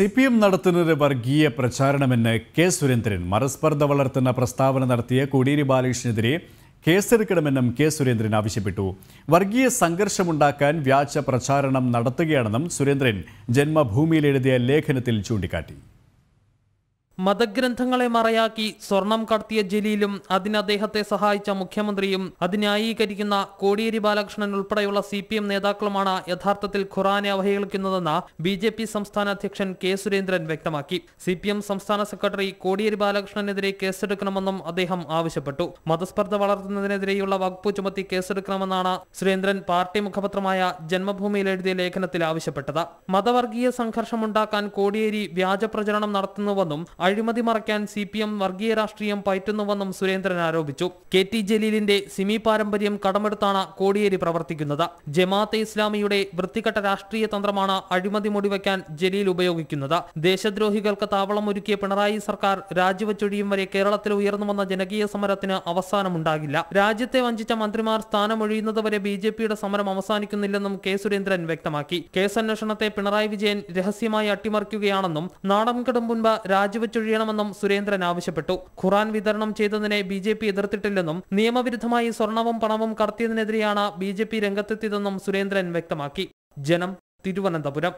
C P M നടത്തുന്നത് വർഗീയ പ്രചാരണമെന്ന് K Surendran മറസ്പർദ്ധ വളർത്തുന്ന പ്രസ്താവന നടത്തിയ കോടിയേരി ബാലകൃഷ്ണനെതിരെ കേസെടുക്കണമെന്നും കെ സുരേന്ദ്രൻ ആവശ്യപ്പെട്ടു വർഗീയ സംഘർഷമുണ്ടാക്കാൻ വ്യാജ പ്രചാരണം നടത്തുകയാണെന്നും സുരേന്ദ്രൻ ജന്മഭൂമിയിൽ എഴുതിയ ലേഖനത്തിൽ ചൂണ്ടിക്കാട്ടി മതഗ്രന്ഥങ്ങളെ മറയാക്കി സ്വർണം കടത്തിയ ജലീലും അതിന് അദ്ദേഹത്തെ സഹായിച്ച മുഖ്യമന്ത്രിയും അതിന്യായീകരിക്കുന്ന കോടിയേരി ബാലകൃഷ്ണൻ ഉൾപ്പെടെയുള്ള സി പി എം നേതാക്കളുമാണ് യഥാർത്ഥത്തിൽ ഖുറാനെ അവഹേളിക്കുന്നതെന്ന് ബി ജെ പി സംസ്ഥാന അധ്യക്ഷൻ കെ സുരേന്ദ്രൻ വ്യക്തമാക്കി സി പി എം സംസ്ഥാന സെക്രട്ടറി കോടിയേരി ബാലകൃഷ്ണനെതിരെ കേസെടുക്കണമെന്നും അദ്ദേഹം ആവശ്യപ്പെട്ടു മതസ്പർദ്ധ വളർത്തുന്നതിനെതിരെയുള്ള വകുപ്പ് ചുമത്തി കേസെടുക്കണമെന്നാണ് സുരേന്ദ്രൻ പാർട്ടി മുഖപത്രമായ ജന്മഭൂമിയിൽ എഴുതിയ ലേഖനത്തിൽ ആവശ്യപ്പെട്ടത് മതവർഗീയ സംഘർഷമുണ്ടാക്കാൻ കോടിയേരി വ്യാജപ്രചരണം നടത്തുന്നുവെന്നും അഴിമതി മറയ്ക്കാൻ സി പി എം വർഗീയ രാഷ്ട്രീയം പയറ്റുന്നുവെന്നും സുരേന്ദ്രൻ ആരോപിച്ചു കെ ടി ജലീലിന്റെ സിമി പാരമ്പര്യം കടമെടുത്താണ് കോടിയേരി പ്രവർത്തിക്കുന്നത് ജമാഅത്തെ ഇസ്ലാമിയുടെ വൃത്തികെട്ട രാഷ്ട്രീയ തന്ത്രമാണ് അഴിമതി മുടിവയ്ക്കാൻ ജലീൽ ഉപയോഗിക്കുന്നത് ദേശദ്രോഹികൾക്ക് താവളം ഒരുക്കിയ പിണറായി സർക്കാർ രാജിവെച്ചൊഴിയും വരെ കേരളത്തിൽ ഉയർന്നു വന്ന ജനകീയ സമരത്തിന് അവസാനമുണ്ടാകില്ല രാജ്യത്തെ വഞ്ചിച്ച മന്ത്രിമാർ സ്ഥാനമൊഴിയുന്നതുവരെ ബി ജെ പിയുടെ സമരം അവസാനിക്കുന്നില്ലെന്നും കെ സുരേന്ദ്രൻ വ്യക്തമാക്കി കേസന്വേഷണത്തെ പിണറായി വിജയൻ രഹസ്യമായി അട്ടിമറിക്കുകയാണെന്നും നാടൻ കെടും മുൻപ് രാജിവെച്ചു വലിച്ചൊഴിയണമെന്നും സുരേന്ദ്രൻ ആവശ്യപ്പെട്ടു ഖുറാൻ വിതരണം ചെയ്തതിനെ ബി ജെ പി എതിർത്തിട്ടില്ലെന്നും നിയമവിരുദ്ധമായി സ്വർണവും പണവും കടത്തിയതിനെതിരെയാണ് ബി ജെ പി രംഗത്തെത്തിയതെന്നും സുരേന്ദ്രൻ വ്യക്തമാക്കി ജനം തിരുവനന്തപുരം